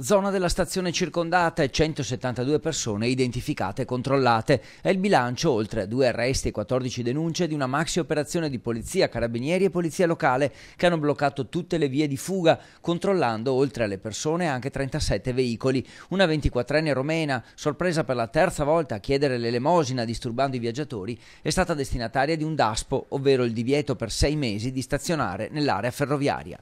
Zona della stazione circondata e 172 persone identificate e controllate. È il bilancio, oltre a due arresti e 14 denunce, di una maxi operazione di polizia, carabinieri e polizia locale che hanno bloccato tutte le vie di fuga, controllando oltre alle persone anche 37 veicoli. Una 24enne romena, sorpresa per la terza volta a chiedere l'elemosina disturbando i viaggiatori, è stata destinataria di un DASPO, ovvero il divieto per sei mesi di stazionare nell'area ferroviaria.